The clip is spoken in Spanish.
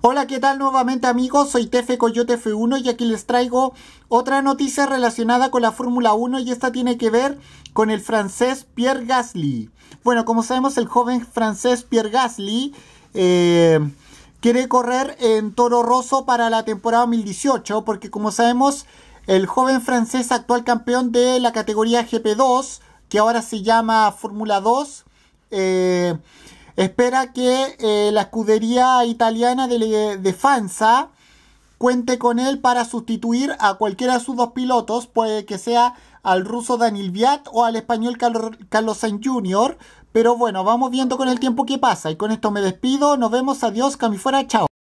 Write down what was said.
Hola, ¿qué tal nuevamente amigos? Soy Tefe Coyote F1 y aquí les traigo otra noticia relacionada con la Fórmula 1 y esta tiene que ver con el francés Pierre Gasly. Bueno, como sabemos el joven francés Pierre Gasly eh, quiere correr en Toro Rosso para la temporada 2018 porque como sabemos el joven francés actual campeón de la categoría GP2 que ahora se llama Fórmula 2 eh, Espera que eh, la escudería italiana de, eh, de, cuente con él para sustituir a cualquiera de sus dos pilotos, puede que sea al ruso Daniel Viat o al español Carlos Sainz Jr. Pero bueno, vamos viendo con el tiempo qué pasa. Y con esto me despido. Nos vemos. Adiós. Cami fuera. Chao.